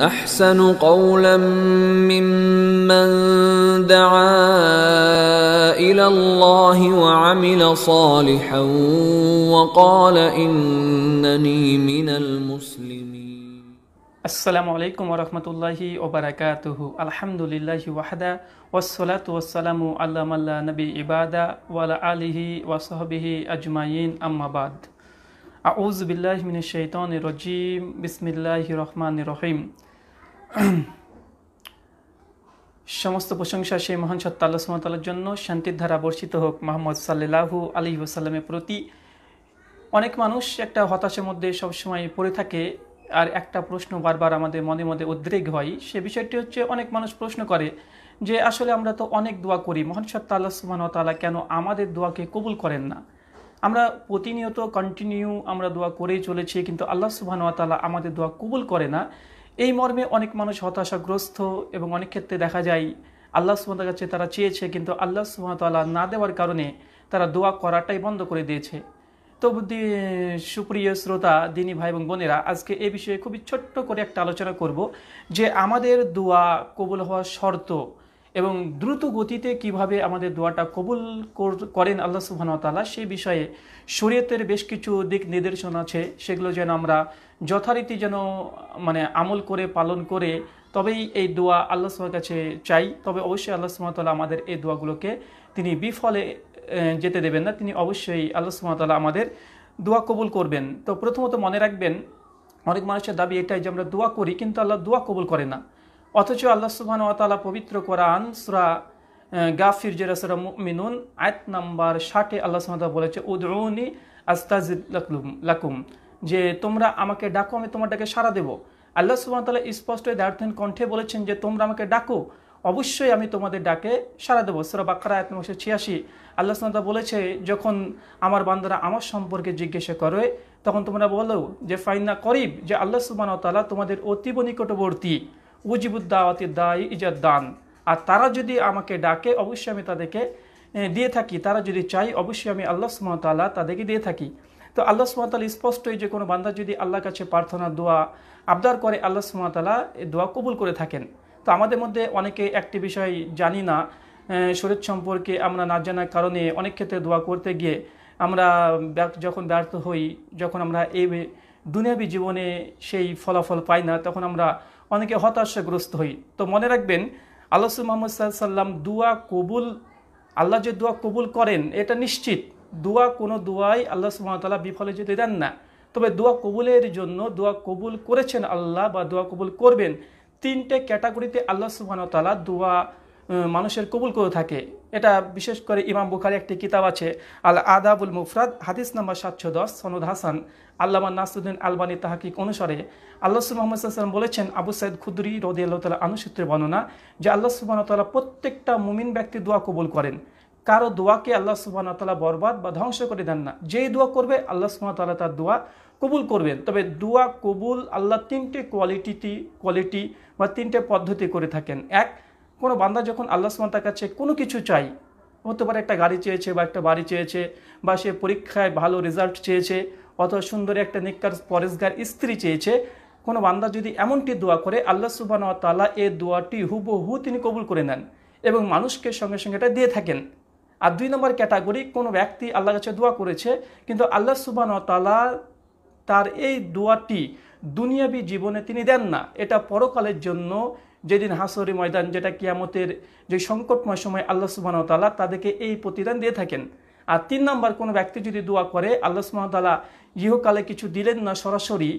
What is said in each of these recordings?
احسن قولا ممن دعا الى الله وعمل صالحا وقال انني من المسلمين السلام عليكم ورحمه الله وبركاته الحمد لله وحده والصلاه والسلام على من لا نبي عباده وعلى اله وصحبه اجمعين اما بعد أعوذ بالله من الشيطان الرجيم بسم الله الرحمن الرحيم সমস্ত প্রশংসা সেই মহান সত্তা আল্লাহ সুমতালার জন্য শান্তির ধারা বর্ষিত হোক মোহাম্মদ সাল্লাহু আলী ওসাল্লামের প্রতি অনেক মানুষ একটা হতাশের মধ্যে সবসময় পড়ে থাকে আর একটা প্রশ্ন বারবার আমাদের মনে মনে উদ্রেক হয় সে বিষয়টি হচ্ছে অনেক মানুষ প্রশ্ন করে যে আসলে আমরা তো অনেক দোয়া করি মহান সত্তা আল্লাহ সুমানতালা কেন আমাদের দোয়াকে কবুল করেন না আমরা প্রতিনিয়ত কন্টিনিউ আমরা দোয়া করেই চলেছি কিন্তু আল্লাহ সুবাহতালা আমাদের দোয়া কবুল করে না এই মর্মে অনেক মানুষ হতাশাগ্রস্ত এবং অনেক ক্ষেত্রে দেখা যায় আল্লাহ সুমতার কাছে তারা চেয়েছে কিন্তু আল্লাহ সুমতাল্লাহ না দেওয়ার কারণে তারা দোয়া করাটাই বন্ধ করে দিয়েছে তো সুপ্রিয় শ্রোতা দিনী ভাই এবং বোনেরা আজকে এ বিষয়ে খুবই ছোট্ট করে একটা আলোচনা করব যে আমাদের দোয়া কবুল হওয়ার শর্ত এবং দ্রুত গতিতে কিভাবে আমাদের দোয়াটা কবুল করেন আল্লাহ সুবাহতালা সে বিষয়ে শরীয়তের বেশ কিছু দিক নির্দেশনা আছে সেগুলো যেন আমরা যথারীতি যেন মানে আমল করে পালন করে তবেই এই দোয়া আল্লাহ সুহার কাছে চাই তবে অবশ্যই আল্লাহ সুমাতাল্লাহ আমাদের এই দোয়াগুলোকে তিনি বিফলে যেতে দেবেন না তিনি অবশ্যই আল্লাহ সুমাতাল্লাহ আমাদের দোয়া কবুল করবেন তো প্রথমত মনে রাখবেন অনেক মানুষের দাবি এটাই যে আমরা দোয়া করি কিন্তু আল্লাহ দোয়া কবুল করে না অথচ আল্লাহ সুবাহান তালা পবিত্র কোরআন সুরা গাফির জেরা সুরা মিনুন আয়াত নাম্বার ষাটে আল্লাহ সুহামতা বলেছে উদরৌনি আস্তাজ লাকুম লাকুম যে তোমরা আমাকে ডাকো আমি তোমার ডাকে সাড়া দেবো আল্লাহ তালা স্পষ্ট দার্থেন কণ্ঠে বলেছেন যে তোমরা আমাকে ডাকো অবশ্যই আমি তোমাদের ডাকে সারা দেবো সুরা বাক্কারা এক নম্বর ছিয়াশি আল্লাহ সুনাদা বলেছে যখন আমার বান্দারা আমার সম্পর্কে জিজ্ঞাসা করে তখন তোমরা বলো যে ফাইনা করিব যে আল্লাহ তালা তোমাদের অতীব নিকটবর্তী উজিবুদ্দাওয়াতি দায় ইজাদ দান আর তারা যদি আমাকে ডাকে অবশ্যই আমি তাদেরকে দিয়ে থাকি তারা যদি চাই অবশ্যই আমি আল্লাহ সুমতাল্লাহ তাদেরকে দিয়ে থাকি তো আল্লাহ সুমতাল্লাহ স্পষ্টই যে কোনো বান্দা যদি আল্লাহর কাছে প্রার্থনা দোয়া আবদার করে আল্লাহ সুমতাল্লাহ দোয়া কবুল করে থাকেন তো আমাদের মধ্যে অনেকে একটি বিষয় জানি না শরীর সম্পর্কে আমরা না জানার কারণে অনেক ক্ষেত্রে দোয়া করতে গিয়ে আমরা যখন ব্যর্থ হই যখন আমরা এই দুনিয়াবী জীবনে সেই ফলাফল পাই না তখন আমরা অনেকে হতাশাগ্রস্ত হই তো মনে রাখবেন আল্লাহ মোহাম্মদ সাল্লাম দুয়া কবুল আল্লাহ যে দোয়া কবুল করেন এটা নিশ্চিত দোয়া কোনো দোয়াই আল্লাহ সুমতাল্লাহ বিফলে যেতে দেন না তবে দোয়া কবুলের জন্য দোয়া কবুল করেছেন আল্লাহ বা দোয়া কবুল করবেন তিনটে ক্যাটাগরিতে আল্লাহ সুবাহতালা দোয়া মানুষের কবুল করে থাকে এটা বিশেষ করে ইমাম বুখারি একটি কিতাব আছে আল আদাবুল মুফরাদ হাদিস নাম্বার সাতশো দশ সনদ হাসান আল্লামা নাসুদ্দিন আলবানী তাহাকিক অনুসারে আল্লাহ মোহাম্মদ সাল্লাম বলেছেন আবু সাইদ খুদরি রদি আল্লাহ তালা আনুসূত্রে বর্ণনা যে আল্লাহ সুবাহতাল্লাহ প্রত্যেকটা মুমিন ব্যক্তি দোয়া কবুল করেন কারো দোয়াকে আল্লাহ সুবাহতাল্লাহ বরবাদ বা ধ্বংস করে দেন না যেই দোয়া করবে আল্লাহ তালা তার দোয়া কবুল করবেন তবে দোয়া কবুল আল্লাহ তিনটে কোয়ালিটিটি কোয়ালিটি বা তিনটে পদ্ধতি করে থাকেন এক কোনো বান্দা যখন আল্লাহ সুমান তার কাছে কোনো কিছু চাই হতে পারে একটা গাড়ি চেয়েছে বা একটা বাড়ি চেয়েছে বা সে পরীক্ষায় ভালো রেজাল্ট চেয়েছে অথবা সুন্দর একটা নিকার পরেশগার স্ত্রী চেয়েছে কোনো বান্দা যদি এমনটি দোয়া করে আল্লাহ তালা এ দোয়াটি হুবহু তিনি কবুল করে নেন এবং মানুষকে সঙ্গে সঙ্গে এটা দিয়ে থাকেন আর দুই নম্বর ক্যাটাগরি কোনো ব্যক্তি আল্লাহ কাছে দোয়া করেছে কিন্তু আল্লাহ তালা তার এই দোয়াটি দুনিয়াবি জীবনে তিনি দেন না এটা পরকালের জন্য যেদিন হাসরি ময়দান যেটা কিয়ামতের যে সংকটময় সময় আল্লাহ সুবাহতাল্লাহ তাদেরকে এই প্রতিদান দিয়ে থাকেন আর তিন নাম্বার কোনো ব্যক্তি যদি দোয়া করে আল্লাহ সুবাহতাল্লাহ ইহকালে কিছু দিলেন না সরাসরি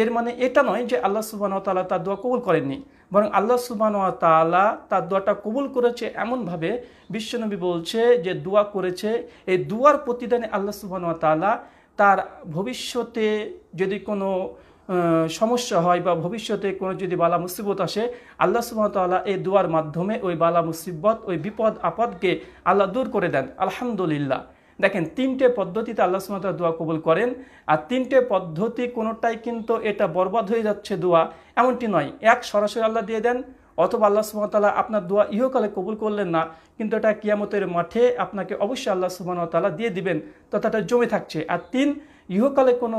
এর মানে এটা নয় যে আল্লাহ সুবাহতাল্লাহ তার দোয়া কবুল করেননি বরং আল্লাহ সুবাহতাল্লাহ তার দোয়াটা কবুল করেছে এমনভাবে বিশ্বনবী বলছে যে দোয়া করেছে এই দুয়ার প্রতিদানে আল্লাহ সুবাহতাল্লাহ তার ভবিষ্যতে যদি কোনো সমস্যা হয় বা ভবিষ্যতে কোনো যদি বালা মুসিবত আসে আল্লাহ সুবাহতাল্লাহ এই দুয়ার মাধ্যমে ওই বালা মুসিবত ওই বিপদ আপদকে আল্লাহ দূর করে দেন আলহামদুলিল্লাহ দেখেন তিনটে পদ্ধতিতে আল্লাহ সুমতার দোয়া কবুল করেন আর তিনটে পদ্ধতি কোনোটাই কিন্তু এটা বরবাদ হয়ে যাচ্ছে দোয়া এমনটি নয় এক সরাসরি আল্লাহ দিয়ে দেন অথবা আল্লাহ সুমতাল্লাহ আপনার দোয়া ইহকালে কবুল করলেন না কিন্তু এটা কিয়ামতের মাঠে আপনাকে অবশ্যই আল্লাহ সুবাহতাল্লাহ দিয়ে দিবেন তথা এটা জমে থাকছে আর তিন ইহকালে কোনো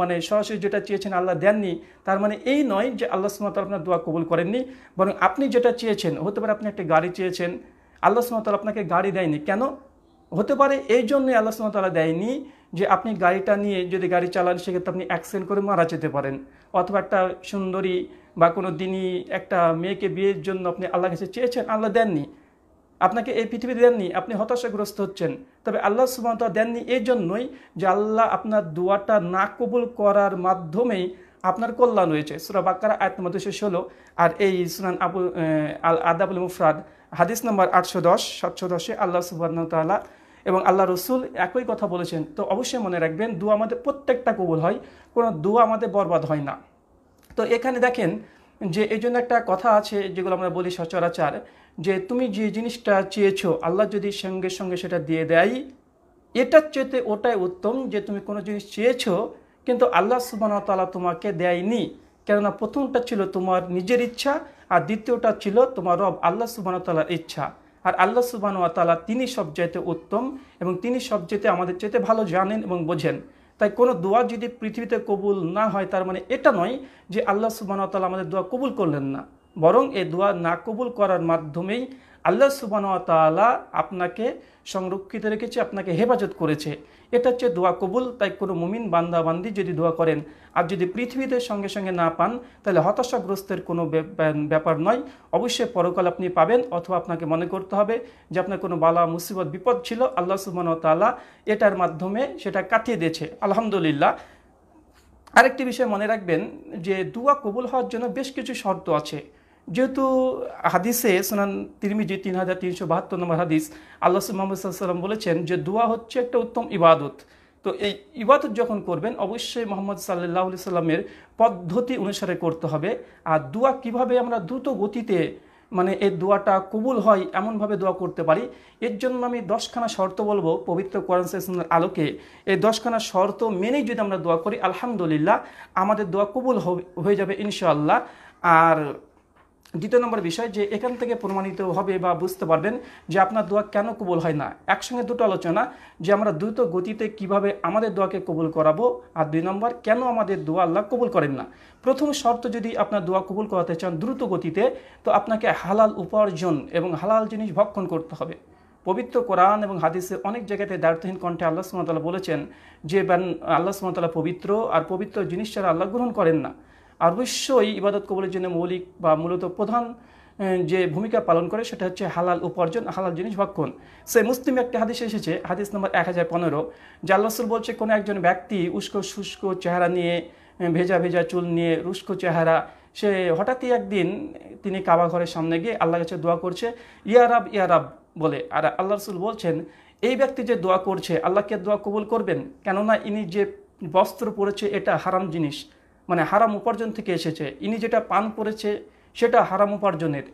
মানে সরাসরি যেটা চেয়েছেন আল্লাহ দেননি তার মানে এই নয় যে আল্লাহ সুমাত আপনার দোয়া কবুল করেননি বরং আপনি যেটা চেয়েছেন হতে পারে আপনি একটা গাড়ি চেয়েছেন আল্লাহ সুমতাল আপনাকে গাড়ি দেয়নি কেন হতে পারে এই জন্যই আল্লাহ সুমতালা দেয়নি যে আপনি গাড়িটা নিয়ে যদি গাড়ি চালান সেক্ষেত্রে আপনি অ্যাক্সিডেন্ট করে মারা যেতে পারেন অথবা একটা সুন্দরী বা কোনো দিনই একটা মেয়েকে বিয়ের জন্য আপনি আল্লাহ কাছে চেয়েছেন আল্লাহ দেননি আপনাকে এই পৃথিবী দেননি আপনি হতাশাগ্রস্ত হচ্ছেন তবে আল্লাহ সুবাহতা দেননি এই জন্যই যে আল্লাহ আপনার দোয়াটা না কবুল করার মাধ্যমেই আপনার কল্যাণ রয়েছে সুরা বাক্কারা আয়াত শেষ দুশো আর এই সুনান আবু আল আদাবুল মুফরাদ হাদিস নম্বর আটশো দশ সাতশো দশে আল্লাহ সুবাহতাল্লাহ এবং আল্লাহ রসুল একই কথা বলেছেন তো অবশ্যই মনে রাখবেন দু আমাদের প্রত্যেকটা কবুল হয় কোনো দু আমাদের বরবাদ হয় না তো এখানে দেখেন যে এই জন্য একটা কথা আছে যেগুলো আমরা বলি সচরাচার যে তুমি যে জিনিসটা চেয়েছো আল্লাহ যদি সঙ্গে সঙ্গে সেটা দিয়ে দেয় এটার চেয়েতে ওটাই উত্তম যে তুমি কোনো জিনিস চেয়েছো কিন্তু আল্লাহ তালা তোমাকে দেয়নি কেননা প্রথমটা ছিল তোমার নিজের ইচ্ছা আর দ্বিতীয়টা ছিল তোমার রব আল্লাহ তালার ইচ্ছা আর আল্লাহ তালা তিনি সব চাইতে উত্তম এবং তিনি সব চাইতে আমাদের চাইতে ভালো জানেন এবং বোঝেন তাই কোনো দোয়া যদি পৃথিবীতে কবুল না হয় তার মানে এটা নয় যে আল্লাহ সুবান তালা আমাদের দোয়া কবুল করলেন না বরং এ দোয়া না কবুল করার মাধ্যমেই আল্লাহ সুবানতালা আপনাকে সংরক্ষিত রেখেছে আপনাকে হেফাজত করেছে এটা হচ্ছে দোয়া কবুল তাই কোনো মুমিন বান্দাবান্দি যদি দোয়া করেন আর যদি পৃথিবীদের সঙ্গে সঙ্গে না পান তাহলে হতাশাগ্রস্তের কোনো ব্যাপার নয় অবশ্যই পরকাল আপনি পাবেন অথবা আপনাকে মনে করতে হবে যে আপনার কোনো বালা মুসিবত বিপদ ছিল আল্লাহ সুবানতালা এটার মাধ্যমে সেটা কাটিয়ে দিয়েছে আলহামদুলিল্লাহ আরেকটি বিষয় মনে রাখবেন যে দোয়া কবুল হওয়ার জন্য বেশ কিছু শর্ত আছে যেহেতু হাদিসে সোনান তিরমিজি তিন হাজার তিনশো বাহাত্তর নম্বর হাদিস আল্লাহ মোহাম্মদাল্লাম সাল্লাম বলেছেন যে দোয়া হচ্ছে একটা উত্তম ইবাদত তো এই ইবাদত যখন করবেন অবশ্যই মোহাম্মদ সাল্লাহ সাল্লামের পদ্ধতি অনুসারে করতে হবে আর দোয়া কিভাবে আমরা দ্রুত গতিতে মানে এই দোয়াটা কবুল হয় এমনভাবে দোয়া করতে পারি এর জন্য আমি দশখানা শর্ত বলবো পবিত্র কোরআন আলোকে এই দশখানা শর্ত মেনেই যদি আমরা দোয়া করি আলহামদুলিল্লাহ আমাদের দোয়া কবুল হয়ে যাবে ইনশাআল্লাহ আর দ্বিতীয় নম্বর বিষয় যে এখান থেকে প্রমাণিত হবে বা বুঝতে পারবেন যে আপনার দোয়া কেন কবুল হয় না একসঙ্গে দুটো আলোচনা যে আমরা দ্রুত গতিতে কিভাবে আমাদের দোয়াকে কবুল করাবো আর দুই নম্বর কেন আমাদের দোয়া আল্লাহ কবুল করেন না প্রথম শর্ত যদি আপনার দোয়া কবুল করাতে চান দ্রুত গতিতে তো আপনাকে হালাল উপার্জন এবং হালাল জিনিস ভক্ষণ করতে হবে পবিত্র কোরআন এবং হাদিসে অনেক জায়গাতে দায়িত্বহীন কণ্ঠে আল্লাহ সুমতাল্লাহ বলেছেন যে আল্লাহ সুমতাল্লাহ পবিত্র আর পবিত্র জিনিস ছাড়া আল্লাহ গ্রহণ করেন না আর অবশ্যই ইবাদত কবলের জন্য মৌলিক বা মূলত প্রধান যে ভূমিকা পালন করে সেটা হচ্ছে হালাল উপার্জন হালাল জিনিস ভক্ষণ সে মুসলিম একটা হাদিস এসেছে হাদিস নম্বর এক হাজার পনেরো জাল্লাসুল বলছে কোনো একজন ব্যক্তি উস্কো শুষ্ক চেহারা নিয়ে ভেজা ভেজা চুল নিয়ে রুস্কো চেহারা সে হঠাৎই একদিন তিনি কাবা ঘরের সামনে গিয়ে আল্লাহ কাছে দোয়া করছে ইয়ারাব ইয়ারাব বলে আর আল্লাহ রসুল বলছেন এই ব্যক্তি যে দোয়া করছে আল্লাহকে দোয়া কবুল করবেন কেননা ইনি যে বস্ত্র পরেছে এটা হারাম জিনিস মানে হারাম উপার্জন থেকে এসেছে ইনি যেটা পান করেছে সেটা হারাম উপার্জনের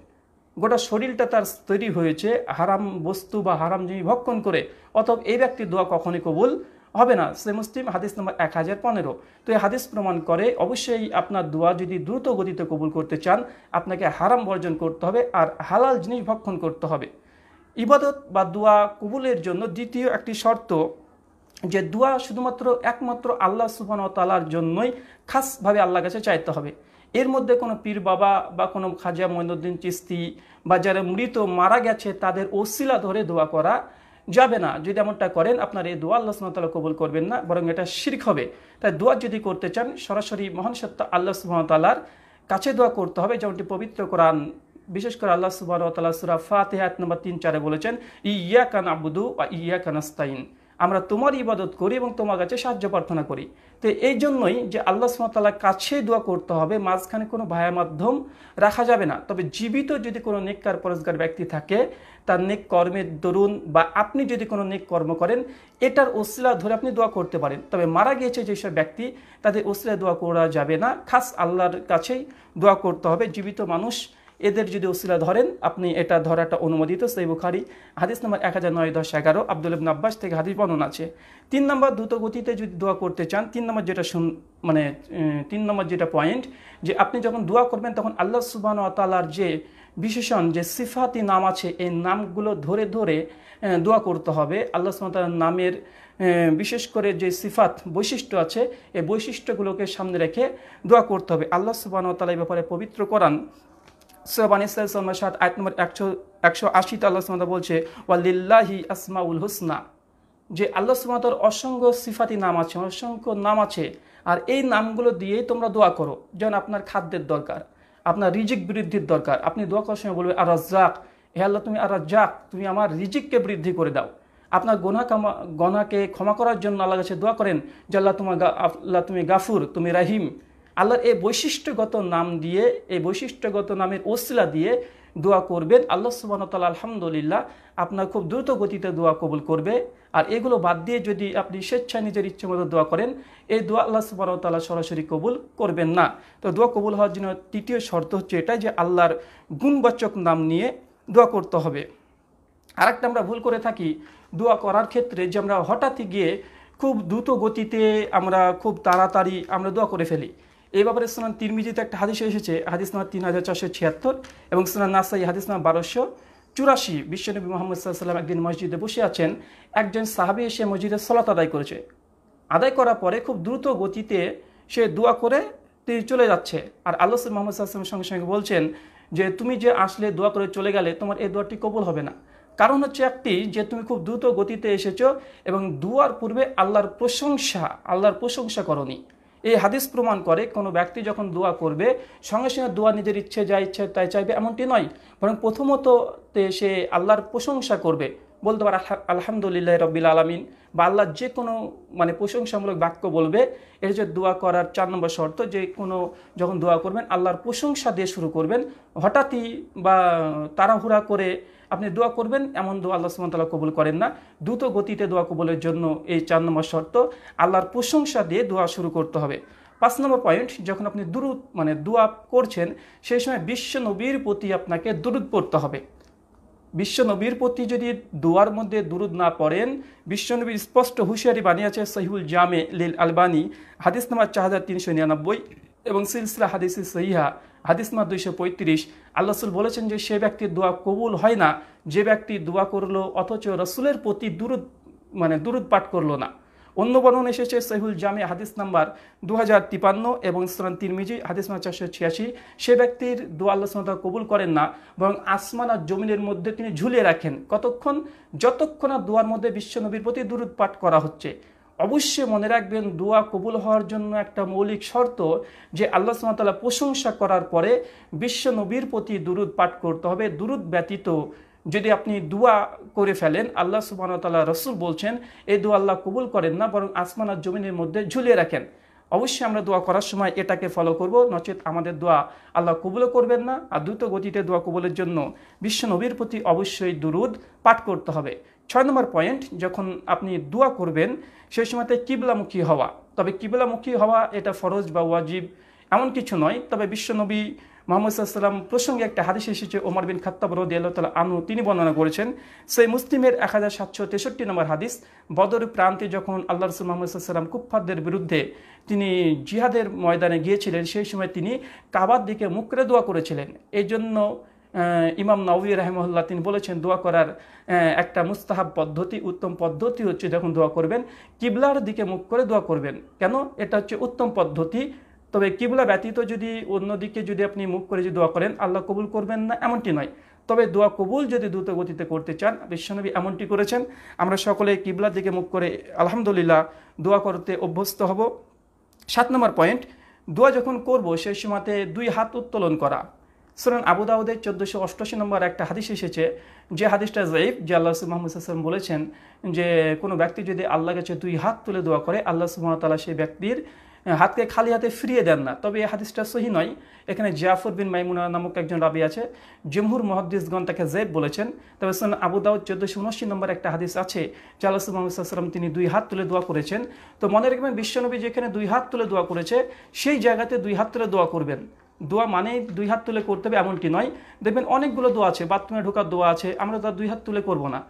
গোটা শরীরটা তার তৈরি হয়েছে হারাম বস্তু বা হারাম জিনিস ভক্ষণ করে অত এই ব্যক্তির দোয়া কখনই কবুল হবে না সে মুসলিম হাদিস নম্বর এক হাজার পনেরো তো এই হাদিস প্রমাণ করে অবশ্যই আপনার দোয়া যদি দ্রুত গতিতে কবুল করতে চান আপনাকে হারাম বর্জন করতে হবে আর হালাল জিনিস ভক্ষণ করতে হবে ইবাদত বা দোয়া কবুলের জন্য দ্বিতীয় একটি শর্ত যে দোয়া শুধুমাত্র একমাত্র আল্লাহ সুবান তালার জন্যই খাসভাবে আল্লাহ কাছে চাইতে হবে এর মধ্যে কোনো পীর বাবা বা কোনো খাজা মঈনুদ্দিন চিস্তি বা যারা মৃত মারা গেছে তাদের ওসিলা ধরে দোয়া করা যাবে না যদি এমনটা করেন আপনার এই দোয়া আল্লাহ সুমতাল্লাহ কবুল করবেন না বরং এটা শির্ক হবে তাই দোয়া যদি করতে চান সরাসরি মহান সত্য আল্লাহ সুবাহতাল্লার কাছে দোয়া করতে হবে যেমনটি পবিত্র কোরআন বিশেষ করে আল্লাহ সুবাহ তালা সুরা ফাতেহাত নম্বর তিন চারে বলেছেন ইয়া কান আবুদু বা ইয়া কানাস্তাইন আমরা তোমার ইবাদত করি এবং তোমার কাছে সাহায্য প্রার্থনা করি তো এই জন্যই যে আল্লাহ সুমতালার কাছে দোয়া করতে হবে মাঝখানে কোনো ভায়া মাধ্যম রাখা যাবে না তবে জীবিত যদি কোনো নিককার পরস্কার ব্যক্তি থাকে তার নেক কর্মের দরুন বা আপনি যদি কোনো নেক কর্ম করেন এটার ওসিলা ধরে আপনি দোয়া করতে পারেন তবে মারা গিয়েছে যেসব ব্যক্তি তাদের ওসিলা দোয়া করা যাবে না খাস আল্লাহর কাছেই দোয়া করতে হবে জীবিত মানুষ এদের যদি ওসিলা ধরেন আপনি এটা ধরাটা অনুমোদিত সেই বুখারি হাদিস নম্বর এক হাজার নয় দশ এগারো আব্দুল আব্বাস থেকে হাদিস বর্ণনা আছে তিন নম্বর দ্রুত গতিতে যদি দোয়া করতে চান তিন নম্বর যেটা মানে তিন নম্বর যেটা পয়েন্ট যে আপনি যখন দোয়া করবেন তখন আল্লাহ সুবান তালার যে বিশেষণ যে সিফাতি নাম আছে এই নামগুলো ধরে ধরে দোয়া করতে হবে আল্লাহ তালার নামের বিশেষ করে যে সিফাত বৈশিষ্ট্য আছে এই বৈশিষ্ট্যগুলোকে সামনে রেখে দোয়া করতে হবে আল্লাহ তালা এই ব্যাপারে পবিত্র করান সোবান ইসলাম সাত আয়াত নম্বর একশো একশো আশিতে আল্লাহ সুমাতা বলছে ওয়ালিল্লাহি আসমাউল হুসনা যে আল্লাহ সুমাতার অসংখ্য সিফাতি নাম আছে অসংখ্য নাম আছে আর এই নামগুলো দিয়েই তোমরা দোয়া করো যেমন আপনার খাদ্যের দরকার আপনার রিজিক বৃদ্ধির দরকার আপনি দোয়া করার সময় বলবেন আর যাক হে আল্লাহ তুমি আর যাক তুমি আমার রিজিককে বৃদ্ধি করে দাও আপনার গোনা কামা গনাকে ক্ষমা করার জন্য আল্লাহ কাছে দোয়া করেন যে আল্লাহ তোমার আল্লাহ তুমি গাফুর তুমি রাহিম আল্লাহর এই বৈশিষ্ট্যগত নাম দিয়ে এই বৈশিষ্ট্যগত নামের ওসিলা দিয়ে দোয়া করবেন আল্লাহ সুবাহতাল আলহামদুলিল্লাহ আপনার খুব দ্রুত গতিতে দোয়া কবুল করবে আর এগুলো বাদ দিয়ে যদি আপনি স্বেচ্ছায় নিজের ইচ্ছে মতো দোয়া করেন এই দোয়া আল্লাহ সুবাহতাল্লাহ সরাসরি কবুল করবেন না তো দোয়া কবুল হওয়ার জন্য তৃতীয় শর্ত হচ্ছে এটাই যে আল্লাহর গুণবাচক নাম নিয়ে দোয়া করতে হবে আরেকটা আমরা ভুল করে থাকি দোয়া করার ক্ষেত্রে যে আমরা হঠাৎই গিয়ে খুব দ্রুত গতিতে আমরা খুব তাড়াতাড়ি আমরা দোয়া করে ফেলি এই ব্যাপারে সোনান তিরমিজিতে একটা হাদিস এসেছে হাদিস নাম্বার তিন হাজার চারশো ছিয়াত্তর এবং সোনান নাসাই হাদিস নাম্বার বারোশো চুরাশি বিশ্বনবী মোহাম্মদ সাল্লাম একদিন মসজিদে বসে আছেন একজন সাহাবি এসে মসজিদে সলাত আদায় করেছে আদায় করার পরে খুব দ্রুত গতিতে সে দোয়া করে তিনি চলে যাচ্ছে আর আল্লাহ মোহাম্মদ সাল্লামের সঙ্গে সঙ্গে বলছেন যে তুমি যে আসলে দোয়া করে চলে গেলে তোমার এই দোয়াটি কবল হবে না কারণ হচ্ছে একটি যে তুমি খুব দ্রুত গতিতে এসেছো এবং দুয়ার পূর্বে আল্লাহর প্রশংসা আল্লাহর প্রশংসা করনি এই হাদিস প্রমাণ করে কোনো ব্যক্তি যখন দোয়া করবে সঙ্গে সঙ্গে দোয়া নিজের ইচ্ছে যা ইচ্ছে তাই চাইবে এমনটি নয় বরং প্রথমত সে আল্লাহর প্রশংসা করবে বলতে পারে আলহামদুলিল্লাহ রব্বিল আলমিন বা আল্লাহ যে কোনো মানে প্রশংসামূলক বাক্য বলবে এর যে দোয়া করার চার নম্বর শর্ত যে কোনো যখন দোয়া করবেন আল্লাহর প্রশংসা দিয়ে শুরু করবেন হঠাৎই বা তাড়াহুড়া করে আপনি দোয়া করবেন এমন দোয়া আল্লাহ সুমতলা কবুল করেন না দ্রুত গতিতে দোয়া কবুলের জন্য এই চার নম্বর শর্ত আল্লাহর প্রশংসা দিয়ে দোয়া শুরু করতে হবে পাঁচ নম্বর পয়েন্ট যখন আপনি দুরুদ মানে দোয়া করছেন সেই সময় বিশ্ব নবীর প্রতি আপনাকে দুরুদ পড়তে হবে বিশ্বনবীর প্রতি যদি দোয়ার মধ্যে দুরুদ না পড়েন বিশ্বনবীর স্পষ্ট হুঁশিয়ারি বানিয়েছে সহিউল জামে লিল আলবানি হাদিস নাম্বার চার হাজার তিনশো নিরানব্বই এবং সিলসিলা হাদিস সহিহা হাদিস মা দুইশো পঁয়ত্রিশ আল্লাহসুল বলেছেন যে সে ব্যক্তির দোয়া কবুল হয় না যে ব্যক্তি দোয়া করলো অথচ রসুলের প্রতি দুরুদ মানে দুরুদ পাঠ করলো না অন্য বর্ণন এসেছে সহিউল জামে হাদিস নাম্বার দু হাজার তিপান্ন এবং ইসলাম তিরমিজি হাদিস নাম্বার চারশো ছিয়াশি সে ব্যক্তির দোয়া আল্লাহ কবুল করেন না বরং আসমান আর জমিনের মধ্যে তিনি ঝুলিয়ে রাখেন কতক্ষণ যতক্ষণ আর দোয়ার মধ্যে বিশ্বনবীর প্রতি দুরুদ পাঠ করা হচ্ছে অবশ্যই মনে রাখবেন দোয়া কবুল হওয়ার জন্য একটা মৌলিক শর্ত যে আল্লাহ সুমতাল্লাহ প্রশংসা করার পরে বিশ্ব নবীর প্রতি দুরুদ পাঠ করতে হবে দুরুদ ব্যতীত যদি আপনি দোয়া করে ফেলেন আল্লাহ সুবাহতাল্লাহ রসুল বলছেন এই দোয়া আল্লাহ কবুল করেন না বরং আসমান আর জমিনের মধ্যে ঝুলিয়ে রাখেন অবশ্যই আমরা দোয়া করার সময় এটাকে ফলো করব নচেত আমাদের দোয়া আল্লাহ কবুলও করবেন না আর দ্রুত গতিতে দোয়া কবুলের জন্য বিশ্ব নবীর প্রতি অবশ্যই দুরুদ পাঠ করতে হবে ছয় নম্বর পয়েন্ট যখন আপনি দোয়া করবেন সেই সময়তে কিবলামুখী হওয়া তবে কিবলামুখী হওয়া এটা ফরজ বা ওয়াজিব এমন কিছু নয় তবে বিশ্বনবী মোহাম্মদ সাল্লাম প্রসঙ্গে একটা হাদিস এসেছে ওমর বিন খাত্তাব রদি আল্লাহ তালা আনু তিনি বর্ণনা করেছেন সেই মুসলিমের এক হাজার সাতশো তেষট্টি নম্বর হাদিস বদর প্রান্তে যখন আল্লাহ রসুল মোহাম্মদ সাল্লাম কুফফারদের বিরুদ্ধে তিনি জিহাদের ময়দানে গিয়েছিলেন সেই সময় তিনি কাবার দিকে মুখরে দোয়া করেছিলেন এই জন্য ইমাম নবী রাহেমহল্লা তিনি বলেছেন দোয়া করার একটা মুস্তাহাব পদ্ধতি উত্তম পদ্ধতি হচ্ছে যখন দোয়া করবেন কিবলার দিকে মুখ করে দোয়া করবেন কেন এটা হচ্ছে উত্তম পদ্ধতি তবে কিবলা ব্যতীত যদি অন্যদিকে যদি আপনি মুখ করে যদি দোয়া করেন আল্লাহ কবুল করবেন না এমনটি নয় তবে দোয়া কবুল যদি দ্রুত গতিতে করতে চান বিশ্বনবী এমনটি করেছেন আমরা সকলে কিবলার দিকে মুখ করে আলহামদুলিল্লাহ দোয়া করতে অভ্যস্ত হব সাত নম্বর পয়েন্ট দোয়া যখন করব সেই সময়তে দুই হাত উত্তোলন করা সুরান আবু দাউদের চোদ্দোশো অষ্টাশি নম্বর একটা হাদিস এসেছে যে হাদিসটা জয়ীফ যে আল্লাহ মোহাম্মদ হাসান বলেছেন যে কোনো ব্যক্তি যদি আল্লাহ কাছে দুই হাত তুলে দোয়া করে আল্লাহ সুমতালা সেই ব্যক্তির হাতকে খালি হাতে ফিরিয়ে দেন না তবে এই হাদিসটা সহি নয় এখানে জিয়াফর বিন মাইমুনা নামক একজন রাবি আছে জমহুর মহাদ্দিসগণ তাকে জেদ বলেছেন তবে সোন আবু দাউদ চোদ্দোশো উনআশি নম্বর একটা হাদিস আছে যে আল্লাহ মোহাম্মদাম তিনি দুই হাত তুলে দোয়া করেছেন তো মনে রাখবেন বিশ্বনবী যেখানে দুই হাত তুলে দোয়া করেছে সেই জায়গাতে দুই হাত তুলে দোয়া করবেন দোয়া মানে দুই হাত তুলে করতে হবে এমনটি নয় দেখবেন অনেকগুলো দোয়া আছে বাথরুমে ঢোকার দোয়া আছে আমরা তার দুই হাত তুলে করব না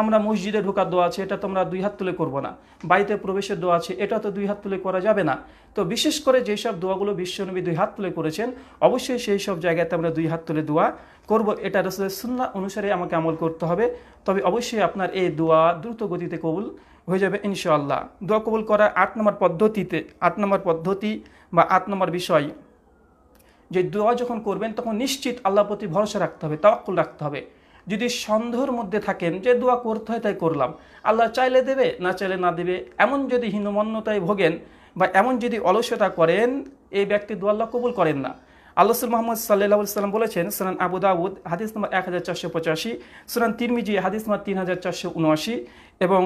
আমরা মসজিদে ঢোকার দোয়া আছে এটা তো আমরা দুই হাত তুলে করব না বাড়িতে প্রবেশের দোয়া আছে এটা তো দুই হাত তুলে করা যাবে না তো বিশেষ করে যেসব সব দোয়াগুলো বিশ্বনবী দুই হাত তুলে করেছেন অবশ্যই সেই সব জায়গাতে আমরা দুই হাত তুলে দোয়া করব এটা রসুলের সুন্না অনুসারে আমাকে আমল করতে হবে তবে অবশ্যই আপনার এই দোয়া দ্রুত গতিতে কবুল হয়ে যাবে ইনশাআল্লাহ দোয়া কবুল করা আট নম্বর পদ্ধতিতে আট নম্বর পদ্ধতি বা আট নম্বর বিষয় যে দোয়া যখন করবেন তখন নিশ্চিত আল্লাহ প্রতি ভরসা রাখতে হবে তাওয়াক্কুল রাখতে হবে যদি সন্দেহর মধ্যে থাকেন যে দোয়া করতে হয় তাই করলাম আল্লাহ চাইলে দেবে না চাইলে না দেবে এমন যদি হীনমন্যতায় ভোগেন বা এমন যদি অলসতা করেন এই ব্যক্তি দোয়াল্লাহ কবুল করেন না আল্লাহ মোহাম্মদ সাল্লাহ সাল্লাম বলেছেন সুনান আবু দাউদ হাদিস নম্বর এক হাজার চারশো পঁচাশি সুনান তিরমিজি হাদিস নম্বর তিন হাজার চারশো উনআশি এবং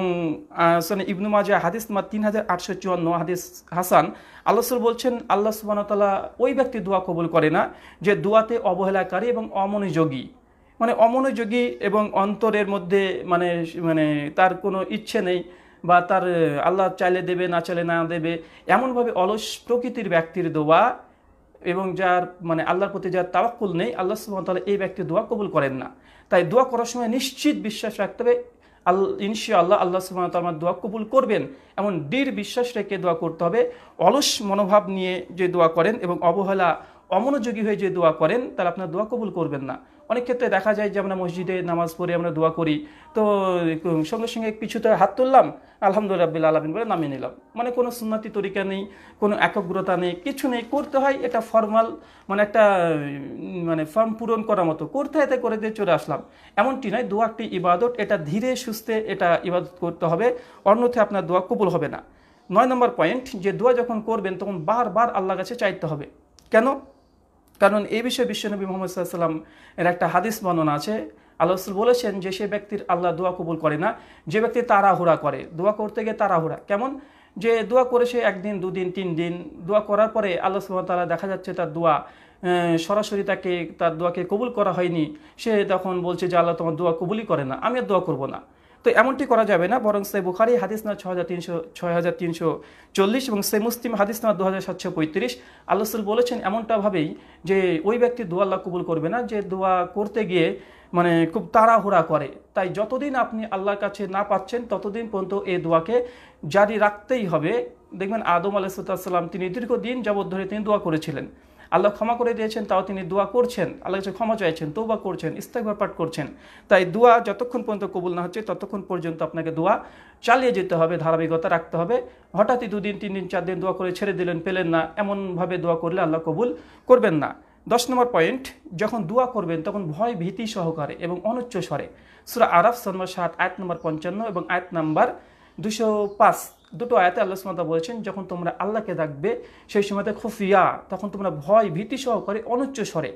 সনে ইবনু মাজা হাদিস মা তিন হাজার আটশো চুয়ান্ন হাদিস হাসান আল্লাহ সুল বলছেন আল্লাহ সুবাহতাল্লাহ ওই ব্যক্তি দোয়া কবুল করে না যে দোয়াতে অবহেলাকারী এবং অমনোযোগী মানে অমনোযোগী এবং অন্তরের মধ্যে মানে মানে তার কোনো ইচ্ছে নেই বা তার আল্লাহ চাইলে দেবে না চাইলে না দেবে এমনভাবে অলস প্রকৃতির ব্যক্তির দোয়া এবং যার মানে আল্লাহর প্রতি যার তাওয়াক্কুল নেই আল্লাহ তালা এই ব্যক্তি দোয়া কবুল করেন না তাই দোয়া করার সময় নিশ্চিত বিশ্বাস রাখতে হবে আল ইনশাআল্লাহ আল্লাহ সুবাহ আমার দোয়া কবুল করবেন এমন দৃঢ় বিশ্বাস রেখে দোয়া করতে হবে অলস মনোভাব নিয়ে যে দোয়া করেন এবং অবহেলা অমনোযোগী হয়ে যে দোয়া করেন তাহলে আপনার দোয়া কবুল করবেন না অনেক ক্ষেত্রে দেখা যায় যে আমরা মসজিদে নামাজ পড়ে আমরা দোয়া করি তো সঙ্গে সঙ্গে কিছুটা হাত তুললাম আলহামদুলিল্লাহ আব্বুল আলমিন বলে নামিয়ে নিলাম মানে কোনো সুন্নাতি তরিকা নেই কোনো একাগ্রতা নেই কিছু নেই করতে হয় এটা ফর্মাল মানে একটা মানে ফর্ম পূরণ করার মতো করতে হয় করে দিয়ে চলে আসলাম এমনটি নয় দোয়া একটি ইবাদত এটা ধীরে সুস্থে এটা ইবাদত করতে হবে অন্যথায় আপনার দোয়া কবুল হবে না নয় নম্বর পয়েন্ট যে দোয়া যখন করবেন তখন বারবার আল্লাহ কাছে চাইতে হবে কেন কারণ এই বিষয়ে বিশ্বনবী মোহাম্মদ সাল্লাম এর একটা হাদিস বর্ণনা আছে আল্লাহ বলেছেন যে সে ব্যক্তির আল্লাহ দোয়া কবুল করে না যে ব্যক্তি তাড়াহুড়া করে দোয়া করতে গিয়ে তাড়াহুড়া কেমন যে দোয়া করে সে একদিন দুদিন তিন দিন দোয়া করার পরে আল্লাহ সুমতালা দেখা যাচ্ছে তার দোয়া সরাসরি তাকে তার দোয়াকে কবুল করা হয়নি সে তখন বলছে যে আল্লাহ তোমার দোয়া কবুলই করে না আমি আর দোয়া করবো না তো এমনটি করা যাবে না বরং সে বুখারি হাদিস না ছ হাজার তিনশো ছয় হাজার তিনশো চল্লিশ এবং সে মুসলিম হাদিস না দু হাজার সাতশো পঁয়ত্রিশ আল্লাহসুল বলেছেন এমনটাভাবেই যে ওই ব্যক্তি দোয়াল্লাহ আল্লাহ কবুল করবে না যে দোয়া করতে গিয়ে মানে খুব তাড়াহুড়া করে তাই যতদিন আপনি আল্লাহর কাছে না পাচ্ছেন ততদিন পর্যন্ত এই দোয়াকে জারি রাখতেই হবে দেখবেন আদম সাল্লাম তিনি দীর্ঘদিন যাবৎ ধরে তিনি দোয়া করেছিলেন আল্লাহ ক্ষমা করে দিয়েছেন তাও তিনি দোয়া করছেন আল্লাহ কাছে ক্ষমা চাইছেন তোবা করছেন ইস্তেকবার পাঠ করছেন তাই দোয়া যতক্ষণ পর্যন্ত কবুল না হচ্ছে ততক্ষণ পর্যন্ত আপনাকে দোয়া চালিয়ে যেতে হবে ধারাবাহিকতা রাখতে হবে হঠাৎই দুদিন তিন দিন চার দিন দোয়া করে ছেড়ে দিলেন পেলেন না এমনভাবে দোয়া করলে আল্লাহ কবুল করবেন না দশ নম্বর পয়েন্ট যখন দোয়া করবেন তখন ভয় ভীতি সহকারে এবং অনুচ্চ স্বরে সুরা আরফ সন্মা সাত আয়াত নম্বর পঞ্চান্ন এবং আয়াত নম্বর দুশো পাঁচ দুটো আয়াতে আল্লাহ সুমাতা বলেছেন যখন তোমরা আল্লাহকে ডাকবে সেই সময়তে খুফিয়া তখন তোমরা ভয় ভীতি সহকারে অনুচ্চ স্বরে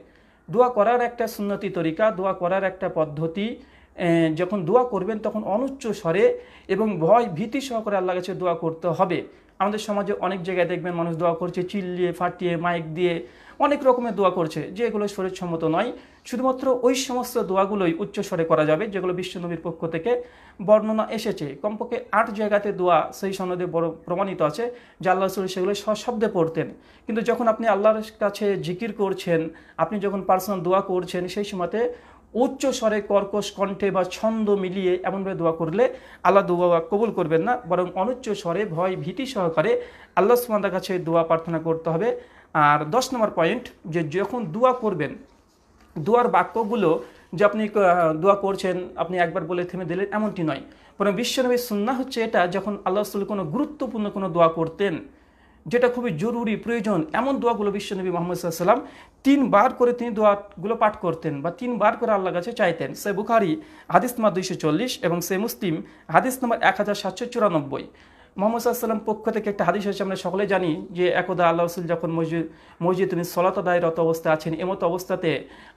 দোয়া করার একটা সুন্নতি তরিকা দোয়া করার একটা পদ্ধতি যখন দোয়া করবেন তখন অনুচ্চ স্বরে এবং ভয় ভীতি সহকারে আল্লাহ কাছে দোয়া করতে হবে আমাদের সমাজে অনেক জায়গায় দেখবেন মানুষ দোয়া করছে চিল্লিয়ে ফাটিয়ে মাইক দিয়ে অনেক রকমের দোয়া করছে যে এগুলো সম্মত নয় শুধুমাত্র ওই সমস্ত দোয়াগুলোই উচ্চস্বরে করা যাবে যেগুলো বিশ্বনবীর পক্ষ থেকে বর্ণনা এসেছে কমপক্ষে আট জায়গাতে দোয়া সেই সনদে বড় প্রমাণিত আছে যে আল্লাহ রসুল সেগুলো সশব্দে পড়তেন কিন্তু যখন আপনি আল্লাহর কাছে জিকির করছেন আপনি যখন পার্সোনাল দোয়া করছেন সেই সময়তে উচ্চ স্বরে কর্কশ কণ্ঠে বা ছন্দ মিলিয়ে এমনভাবে দোয়া করলে আল্লাহ দোয়া কবুল করবেন না বরং অনুচ্চ স্বরে ভয় ভীতি সহকারে আল্লাহ সুমান্দার কাছে দোয়া প্রার্থনা করতে হবে আর দশ নম্বর পয়েন্ট যে যখন দোয়া করবেন দোয়ার বাক্যগুলো যে আপনি দোয়া করছেন আপনি একবার বলে থেমে দিলেন এমনটি নয় বরং বিশ্বনবী সুন্না হচ্ছে এটা যখন আল্লাহ রসুল কোনো গুরুত্বপূর্ণ কোনো দোয়া করতেন যেটা খুবই জরুরি প্রয়োজন এমন দোয়াগুলো বিশ্বনবী মোহাম্মদ সাল্লাম তিনবার করে তিনি দোয়াগুলো পাঠ করতেন বা তিনবার করে আল্লাহ কাছে চাইতেন সে বুখারি হাদিস নম্বর দুইশো চল্লিশ এবং সে মুসলিম হাদিস নম্বর এক হাজার সাতশো চুরানব্বই মোহাম্মদ সাল্লাম পক্ষ থেকে একটা হাদিস হয়েছে আমরা সকলে জানি যে একদা আল্লাহ রসুল যখন মসজিদ মসজিদ তুমি সলাত আদায়রত অবস্থা আছেন এমতো অবস্থাতে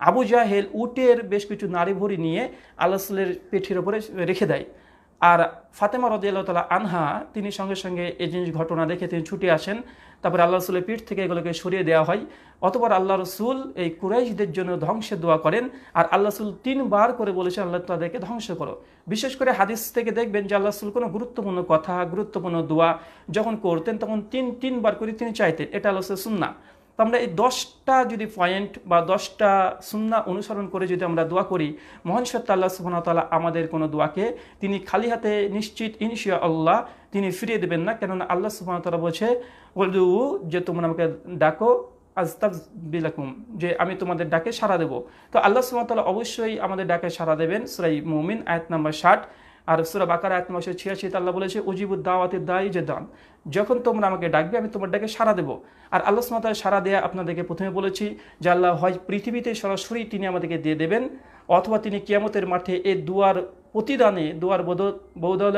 আবু জাহেল উটের বেশ কিছু নারী ভরি নিয়ে আল্লাহ রসুলের পেঠের ওপরে রেখে দেয় আর ফাতেমা রদিয়াল্লাহ তালা আনহা তিনি সঙ্গে সঙ্গে এই জিনিস ঘটনা দেখে তিনি ছুটে আসেন তারপরে আল্লাহ রসুলের পিঠ থেকে এগুলোকে সরিয়ে দেওয়া হয় অতপর আল্লাহ রসুল এই কুরাইশদের জন্য ধ্বংসের দোয়া করেন আর আল্লাহ রসুল তিনবার করে বলেছেন আল্লাহ তাদেরকে ধ্বংস করো বিশেষ করে হাদিস থেকে দেখবেন যে আল্লাহ রসুল কোনো গুরুত্বপূর্ণ কথা গুরুত্বপূর্ণ দোয়া যখন করতেন তখন তিন তিনবার করে তিনি চাইতেন এটা আল্লাহ রসুল না তো আমরা এই দশটা যদি পয়েন্ট বা দশটা সুন্না অনুসরণ করে যদি আমরা দোয়া করি মহান সত্তাল্লাহ সুহানতাল্লাহ আমাদের কোনো দোয়াকে তিনি খালি হাতে নিশ্চিত ইনশিয়া আল্লাহ তিনি ফিরিয়ে দেবেন না কেননা আল্লাহ সুহানতাল্লাহ বলছে বলু যে তোমরা আমাকে ডাকো আজতাব বিলাকুম যে আমি তোমাদের ডাকে সাড়া দেবো তো আল্লাহ সুহামতাল্লাহ অবশ্যই আমাদের ডাকে সাড়া দেবেন সুরাই মুমিন আয়াত নাম্বার ষাট আর সুরা বাকার এক মাসের ছিয়াশি আল্লাহ বলেছে উজিবুদ দাওয়াতে দায়ী যে দান যখন তোমরা আমাকে ডাকবে আমি তোমার ডাকে সাড়া দেবো আর আল্লাহ সুমাতায় সাড়া দেয়া আপনাদেরকে প্রথমে বলেছি যে আল্লাহ হয় পৃথিবীতে সরাসরি তিনি আমাদেরকে দিয়ে দেবেন অথবা তিনি কিয়ামতের মাঠে এ দুয়ার প্রতিদানে দুয়ার বৌদল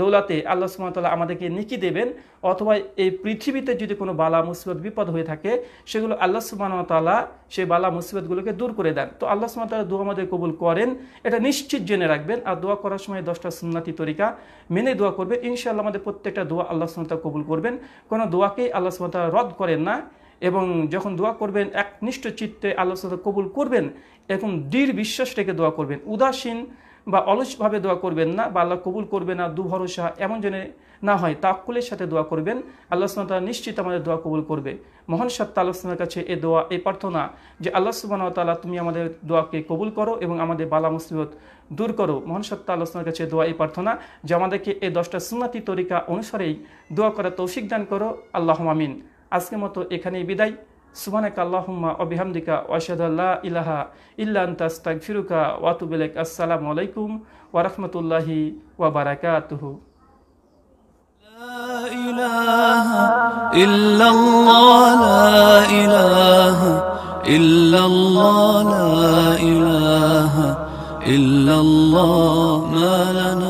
দৌলাতে আল্লাহ সুমতলা আমাদেরকে নিকি দেবেন অথবা এই পৃথিবীতে যদি কোনো বালা মুসিবত বিপদ হয়ে থাকে সেগুলো আল্লাহ সুবাহতালা সেই বালা মুসিবতগুলোকে দূর করে দেন তো আল্লাহ সুমতলা দোয়া আমাদের কবুল করেন এটা নিশ্চিত জেনে রাখবেন আর দোয়া করার সময় দশটা সুন্নাতি তরিকা মেনে দোয়া করবে ইনশাল্লাহ আমাদের প্রত্যেকটা দোয়া আল্লাহ সুমতলা কবুল করবেন কোনো দোয়াকেই আল্লাহ সুমতলা রদ করেন না এবং যখন দোয়া করবেন একনিষ্ঠ চিত্তে আল্লাহ কবুল করবেন এরকম দৃঢ় বিশ্বাস রেখে দোয়া করবেন উদাসীন বা অলসভাবে দোয়া করবেন না বা আল্লাহ কবুল করবে না দুভরসা এমন জনে না হয় তাক্কুলের সাথে দোয়া করবেন আল্লাহ সুবাহতালা নিশ্চিত আমাদের দোয়া কবুল করবে মহান সত্তা আল্লাহ কাছে এ দোয়া এই প্রার্থনা যে আল্লাহ সুবাহতালা তুমি আমাদের দোয়াকে কবুল করো এবং আমাদের বালা মুসিবত দূর করো মহান সত্তা আল্লাহর কাছে দোয়া এই প্রার্থনা যে আমাদেরকে এই দশটা সুনাতি তরিকা অনুসারেই দোয়া করা তৌফিক দান করো আল্লাহ মামিন আজকের মতো এখানেই বিদায় سبحانك اللهم وبحمدك وأشهد أن لا إله إلا أنت أستغفرك وأتوب إليك السلام عليكم ورحمة الله وبركاته لا إله إلا الله لا إله إلا الله لا إله إلا الله ما لنا